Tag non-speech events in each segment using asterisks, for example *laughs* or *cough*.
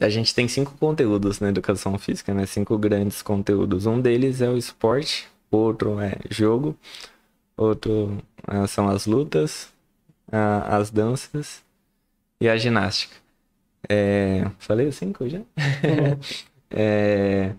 A gente tem cinco conteúdos na educação física, né? Cinco grandes conteúdos. Um deles é o esporte, outro é jogo, outro é, são as lutas, é, as danças e a ginástica. É... Falei os cinco já? Uhum. *laughs* é...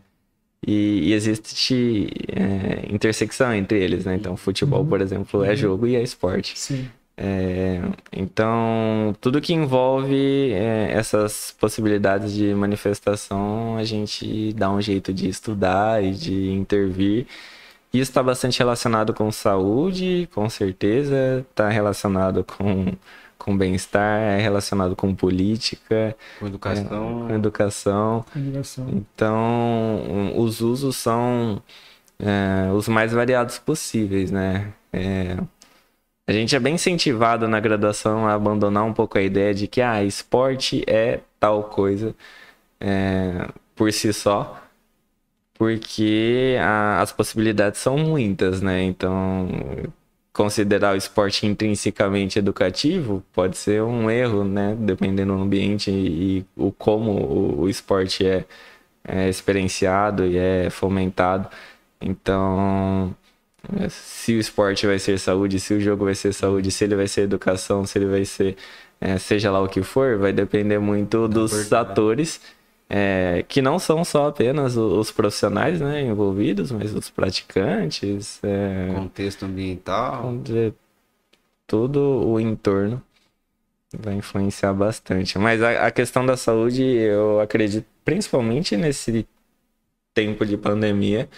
E, e, existe é, intersecção entre eles, né? Então, futebol, uhum. por exemplo, é uhum. jogo e é esporte. Sim. É, então, tudo que envolve é, essas possibilidades de manifestação, a gente dá um jeito de estudar e de intervir. Isso está bastante relacionado com saúde, com certeza, está relacionado com, com bem-estar, é relacionado com política, com é, educação. É, com educação. educação. Então, os usos são é, os mais variados possíveis, né? É, a gente é bem incentivado na graduação a abandonar um pouco a ideia de que ah, esporte é tal coisa é, por si só, porque a, as possibilidades são muitas, né? Então, considerar o esporte intrinsecamente educativo pode ser um erro, né? Dependendo do ambiente e, o como o, o esporte é, é experienciado e é fomentado. Então, se o esporte vai ser saúde, se o jogo vai ser saúde, se ele vai ser educação, se ele vai ser é, seja lá o que for, vai depender muito tá dos atores. É, que não são só apenas os profissionais né, envolvidos, mas os praticantes. É, contexto ambiental. Todo o entorno vai influenciar bastante. Mas a, a, questão da saúde, eu acredito, principalmente nesse tempo de pandemia,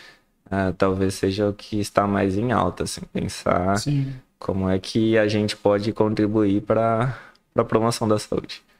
uh, talvez seja o que está mais em alta, assim, pensar Sim. como é que a gente pode contribuir para a promoção da saúde.